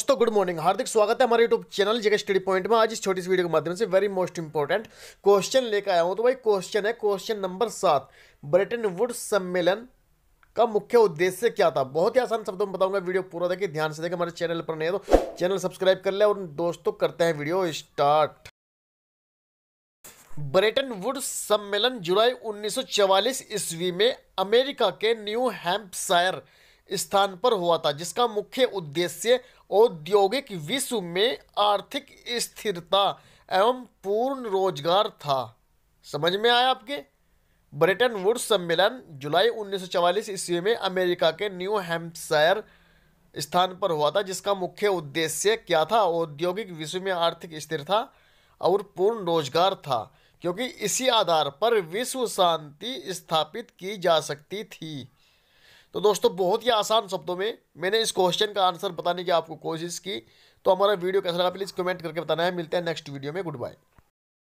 दोस्तों good morning हार्दिक स्वागत है हमारे यूट्यूब चैनल जगह स्टडी पॉइंट में आज इस छोटी सी वीडियो के माध्यम से वेरी मोस्ट इंपॉर्टेंट क्वेश्चन लेकर आया हूं तो भाई क्वेश्चन है क्वेश्चन नंबर सात ब्रिटेन वुड सम्मेलन का मुख्य उद्देश्य क्या था बहुत ही आसान शब्दों में बताऊंगा वीडियो पूरा देखिए ध्यान से देखिए हमारे चैनल पर नहीं तो चैनल सब्सक्राइब कर ले और दोस्तों करते हैं वीडियो स्टार्ट ब्रिटेन वुड सम्मेलन जुलाई उन्नीस ईस्वी में अमेरिका के न्यू हैम्पशायर स्थान पर हुआ था जिसका मुख्य उद्देश्य औद्योगिक विश्व में आर्थिक स्थिरता एवं पूर्ण रोजगार था समझ में आया आपके ब्रिटेन वुड्स सम्मेलन जुलाई 1944 ईस्वी में अमेरिका के न्यू हैम्पशायर स्थान पर हुआ था जिसका मुख्य उद्देश्य क्या था औद्योगिक विश्व में आर्थिक स्थिरता और पूर्ण रोजगार था क्योंकि इसी आधार पर विश्व शांति स्थापित की जा सकती थी तो दोस्तों बहुत ही आसान शब्दों में मैंने इस क्वेश्चन का आंसर बताने की आपको कोशिश की तो हमारा वीडियो कैसा लगा प्लीज़ कमेंट करके बताना है मिलते हैं नेक्स्ट वीडियो में गुड बाय